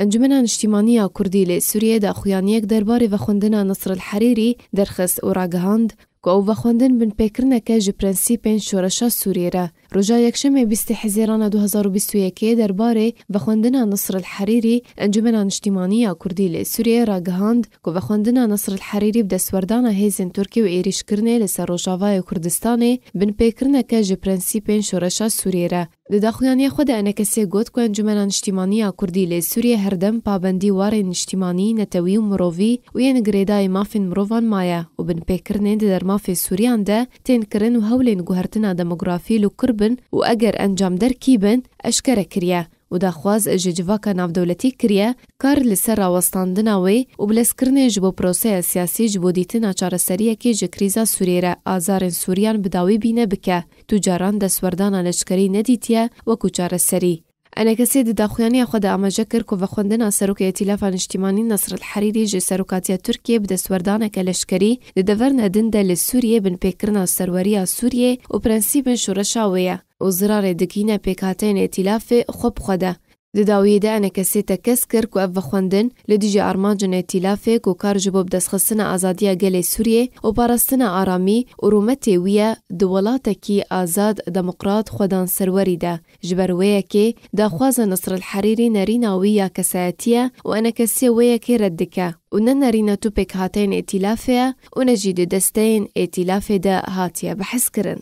ئەنجمەنا نیشتیمانیا کوردی لێ سووریێدا خویانیەک دەربارەی بە خوندنا نسر الحەریری دەرخست و کە ئەو بەخواندن بنپێکردنەکە ji پرەنسیپێن شۆرەشە سوورێرە ڕۆژا یەکشەمێ بیستی حزێرانە 2021 نصر بەخواندنە نسرل حەریری ئەنجومە نیشتیمانیە کوردی لێ سوورێ ڕگەهاند کۆ بەخواندنە نسرل حەریری بدەسوەردانە هێزن تورکی و عێریشکردنێ لەسەر ڕۆژاوای کوردستانێ بنپێکردنەکە ji پرەنسیپێن شۆرەشە د داخویانی خود انکسی گوت کو ئەنجومە نیشتیمانیە کوردی لێ سوورێ هەردەم پابندی وار نیشتیمانی نتوی و مرۆڤی و یەنگرێدای مافین مرۆڤان مایە و در ما مافی سوريان ده تین کرن و هولین گوهرتنا لو کربن واجر انجام در كيبن کیبن كريا ودا خواز جيجفاكا ناف دولتي كريا كار لسرا راوستاندنا وی وبلس كرني جبو پروسه سیاسی جبو دیتنا چارسریه که جکریزا سوریه را آزارن سوریان بداوی بینه بکه تجاران لشكري نديتيا وكو چار سري ئەنەکەسێ دداخوایانی خۆدا ئاماژە کرد کۆ بە خوندنا سەرۆکەتی لافان نیشتیمانی نسر الحریری ژێ سەرۆکاتیا تورکیە بدەسوەردانەکە لەشکری دەدەڤەر نەدندە لە سووریە بن پێکردنا سەروەریە سووریێ و پرەنسیبن شوڕەشاوەیە و زرارێ دکینە پێکاتەن ئێتیلافێ خۆ بخۆدە دداوی ده انا کسیتا کس کر کو اف خوندن لدیجی ارمانجن اتلافه کو کار جبوب دست خصنا ازادیا گل سوریه و پارستنا آرامی و رومتی ویا دولاتا ازاد دموقرات خودان سروری ده جبر ویا دا خواز نصر الحریری نرینا ویا کساتیا و انا کسی ویا که و نرینا توپک هاتین اتلافه و نجید دستین اتلافه ده هاتیا بحس